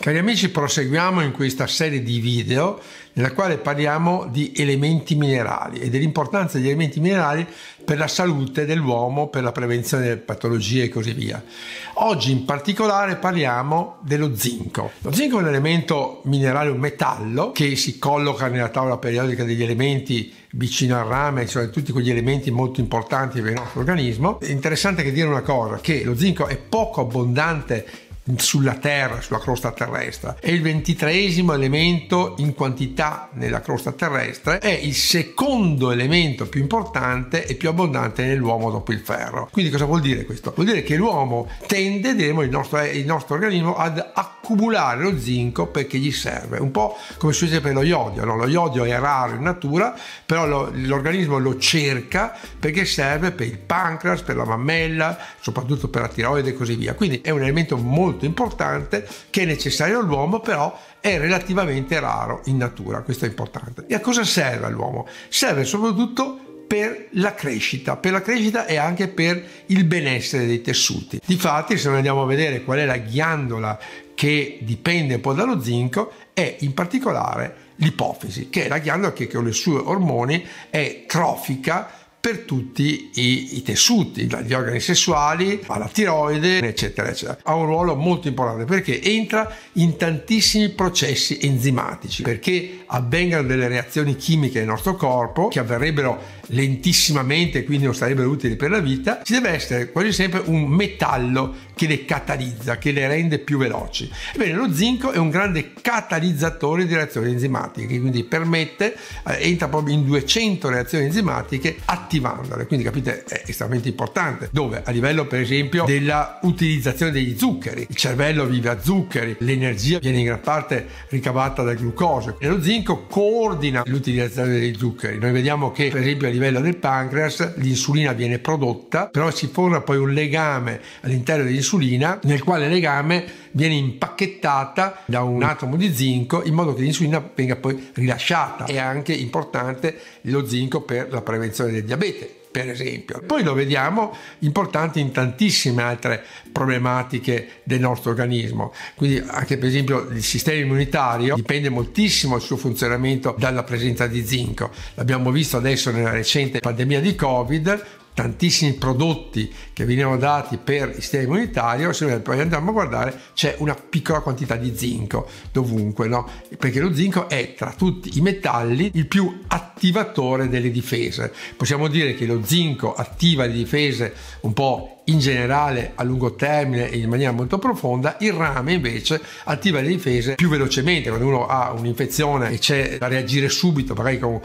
Cari amici, proseguiamo in questa serie di video nella quale parliamo di elementi minerali e dell'importanza degli elementi minerali per la salute dell'uomo, per la prevenzione delle patologie e così via. Oggi in particolare parliamo dello zinco. Lo zinco è un elemento minerale, un metallo, che si colloca nella tavola periodica degli elementi vicino al rame, insomma cioè tutti quegli elementi molto importanti per il nostro organismo. È interessante che dire una cosa, che lo zinco è poco abbondante sulla Terra, sulla crosta terrestre. E il ventitreesimo elemento in quantità nella crosta terrestre è il secondo elemento più importante e più abbondante nell'uomo dopo il ferro. Quindi cosa vuol dire questo? Vuol dire che l'uomo tende, diremo, il nostro, il nostro organismo ad acquisire accumulare lo zinco perché gli serve, un po' come succede per lo iodio, no? lo iodio è raro in natura, però lo, l'organismo lo cerca perché serve per il pancreas, per la mammella, soprattutto per la tiroide e così via. Quindi è un elemento molto importante che è necessario all'uomo, però è relativamente raro in natura, questo è importante. E a cosa serve all'uomo? Serve soprattutto per la crescita, per la crescita e anche per il benessere dei tessuti. Difatti, se noi andiamo a vedere qual è la ghiandola che dipende un po' dallo zinco, è in particolare l'ipofisi, che è la ghiandola che con i suoi ormoni è trofica per tutti i, i tessuti, dagli organi sessuali alla tiroide, eccetera, eccetera. Ha un ruolo molto importante perché entra in tantissimi processi enzimatici, perché avvengano delle reazioni chimiche nel nostro corpo che avverrebbero lentissimamente e quindi non sarebbero utili per la vita, ci deve essere quasi sempre un metallo che le catalizza, che le rende più veloci. Ebbene, lo zinco è un grande catalizzatore di reazioni enzimatiche, quindi permette, eh, entra proprio in 200 reazioni enzimatiche attivandole, quindi capite è estremamente importante, dove a livello per esempio della utilizzazione degli zuccheri, il cervello vive a zuccheri, l'energia viene in gran parte ricavata dal glucosio e lo zinco coordina l'utilizzazione degli zuccheri. Noi vediamo che per esempio a livello del pancreas l'insulina viene prodotta, però si forma poi un legame all'interno dell'insulina insulina nel quale legame viene impacchettata da un atomo di zinco in modo che l'insulina venga poi rilasciata. È anche importante lo zinco per la prevenzione del diabete per esempio. Poi lo vediamo importante in tantissime altre problematiche del nostro organismo. Quindi anche per esempio il sistema immunitario dipende moltissimo il suo funzionamento dalla presenza di zinco. L'abbiamo visto adesso nella recente pandemia di Covid tantissimi prodotti che venivano dati per il sistema immunitario, se poi andiamo a guardare c'è una piccola quantità di zinco dovunque, no? perché lo zinco è tra tutti i metalli il più attivatore delle difese. Possiamo dire che lo zinco attiva le difese un po' in generale a lungo termine e in maniera molto profonda, il rame invece attiva le difese più velocemente, quando uno ha un'infezione e c'è da reagire subito, magari con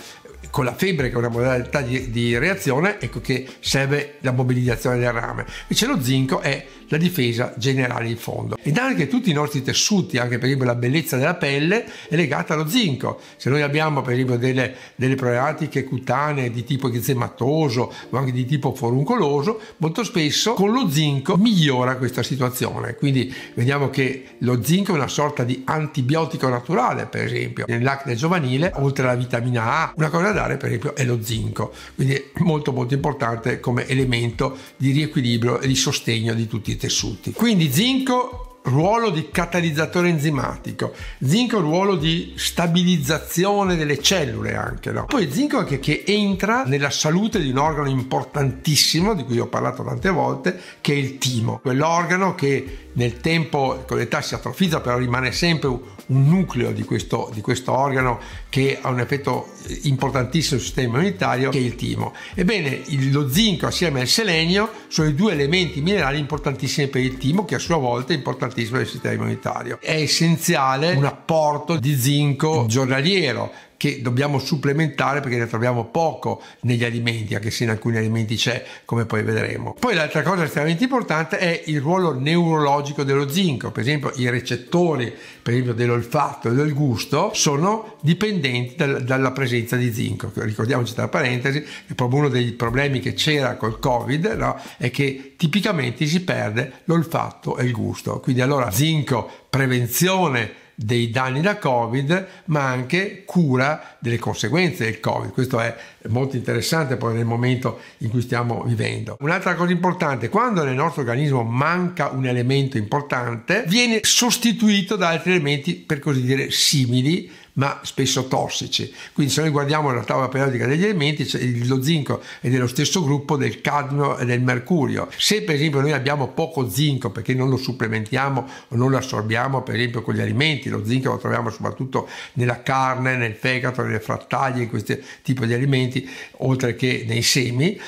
con la febbre che è una modalità di, di reazione ecco che serve la mobilizzazione del rame invece lo zinco è la difesa generale in fondo ed anche tutti i nostri tessuti anche per esempio la bellezza della pelle è legata allo zinco se noi abbiamo per esempio delle, delle problematiche cutanee di tipo eczematoso o anche di tipo foruncoloso molto spesso con lo zinco migliora questa situazione quindi vediamo che lo zinco è una sorta di antibiotico naturale per esempio nell'acne giovanile oltre alla vitamina A una cosa radare per esempio è lo zinco, quindi è molto molto importante come elemento di riequilibrio e di sostegno di tutti i tessuti. Quindi zinco ruolo di catalizzatore enzimatico, zinco ruolo di stabilizzazione delle cellule anche, no? Poi zinco anche che entra nella salute di un organo importantissimo di cui ho parlato tante volte, che è il timo, quell'organo che nel tempo con l'età si atrofizza, però rimane sempre un nucleo di questo, di questo organo che ha un effetto importantissimo sul sistema immunitario, che è il timo. Ebbene, il, lo zinco assieme al selenio sono i due elementi minerali importantissimi per il timo, che a sua volta è importante reumatismo del sistema immunitario. È essenziale un apporto di zinco giornaliero che dobbiamo supplementare perché ne troviamo poco negli alimenti, anche se in alcuni alimenti c'è, come poi vedremo. Poi l'altra cosa estremamente importante è il ruolo neurologico dello zinco, per esempio i recettori per esempio dell'olfatto e del gusto sono dipendenti dal, dalla presenza di zinco. Ricordiamoci tra parentesi che proprio uno dei problemi che c'era col Covid no, è che tipicamente si perde l'olfatto e il gusto. Quindi allora zinco, prevenzione dei danni da Covid, ma anche cura delle conseguenze del Covid. Questo è molto interessante poi nel momento in cui stiamo vivendo. Un'altra cosa importante, quando nel nostro organismo manca un elemento importante, viene sostituito da altri elementi, per così dire, simili ma spesso tossici. Quindi se noi guardiamo la tavola periodica degli elementi, lo zinco è dello stesso gruppo del cadmio e del mercurio. Se per esempio noi abbiamo poco zinco perché non lo supplementiamo o non lo assorbiamo per esempio con gli alimenti, lo zinco lo troviamo soprattutto nella carne, nel fegato, nelle frattaglie, in questo tipo di alimenti, oltre che nei semi,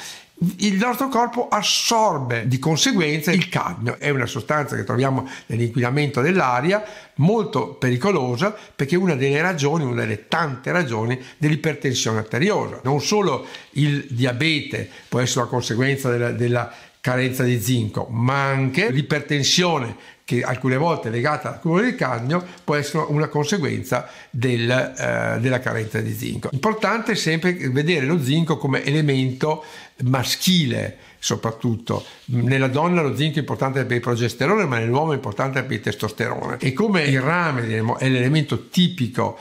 il nostro corpo assorbe di conseguenza il cadmio, è una sostanza che troviamo nell'inquinamento dell'aria molto pericolosa perché è una delle ragioni, una delle tante ragioni dell'ipertensione arteriosa. Non solo il diabete può essere una conseguenza della, della carenza di zinco, ma anche l'ipertensione che alcune volte legata al cura del cadmio può essere una conseguenza del, eh, della carenza di zinco. Importante è sempre vedere lo zinco come elemento maschile soprattutto. Nella donna lo zinco è importante per il progesterone ma nell'uomo è importante per il testosterone e come il rame è l'elemento tipico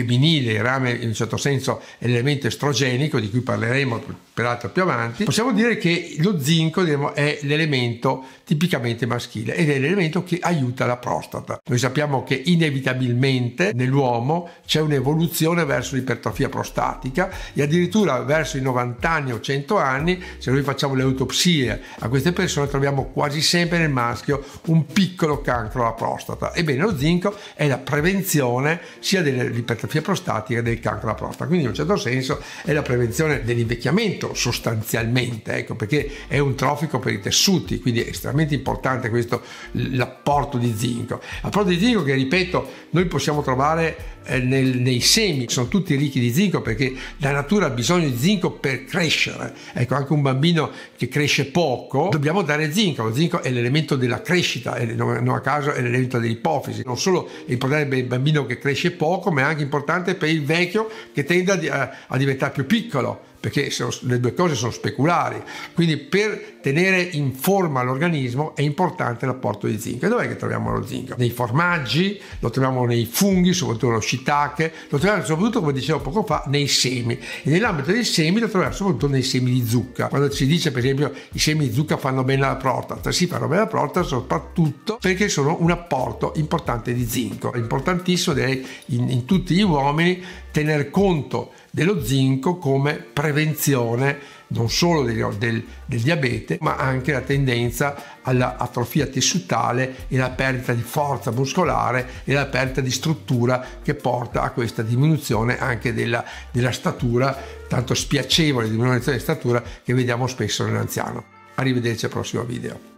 femminile, il rame in un certo senso è l'elemento estrogenico di cui parleremo peraltro più avanti, possiamo dire che lo zinco diciamo, è l'elemento tipicamente maschile ed è l'elemento che aiuta la prostata. Noi sappiamo che inevitabilmente nell'uomo c'è un'evoluzione verso l'ipertrofia prostatica e addirittura verso i 90 anni o 100 anni, se noi facciamo le autopsie a queste persone troviamo quasi sempre nel maschio un piccolo cancro alla prostata. Ebbene, lo zinco è la prevenzione sia dell'ipertrofia ipertrofia prostatica e del cancro alla prostata. Quindi in un certo senso è la prevenzione dell'invecchiamento sostanzialmente, ecco, perché è un trofico per i tessuti, quindi è estremamente importante questo l'apporto di zinco. L'apporto di zinco che, ripeto, noi possiamo trovare eh, nel, nei semi, sono tutti ricchi di zinco perché la natura ha bisogno di zinco per crescere. Ecco, anche un bambino che cresce poco, dobbiamo dare zinco. Lo zinco è l'elemento della crescita, eh, non a caso è l'elemento dell'ipofisi. Non solo è importante per il bambino che cresce poco, ma è anche importante importante per il vecchio che tende a, a diventare più piccolo, perché sono, le due cose sono speculari. Quindi per tenere in forma l'organismo è importante l'apporto di zinco. E dov'è che troviamo lo zinco? Nei formaggi, lo troviamo nei funghi, soprattutto lo shiitake, lo troviamo soprattutto, come dicevo poco fa, nei semi. E nell'ambito dei semi lo troviamo soprattutto nei semi di zucca. Quando si dice, per esempio, i semi di zucca fanno bene alla prostata, sì, fanno bene alla prostata soprattutto perché sono un apporto importante di zinco. È importantissimo, direi, in, in tutti gli uomini tener conto dello zinco come prevenzione non solo del, del, del diabete, ma anche la tendenza all'atrofia tessutale e la perdita di forza muscolare e la perdita di struttura che porta a questa diminuzione anche della, della statura, tanto spiacevole diminuzione di statura che vediamo spesso nell'anziano. Arrivederci al prossimo video.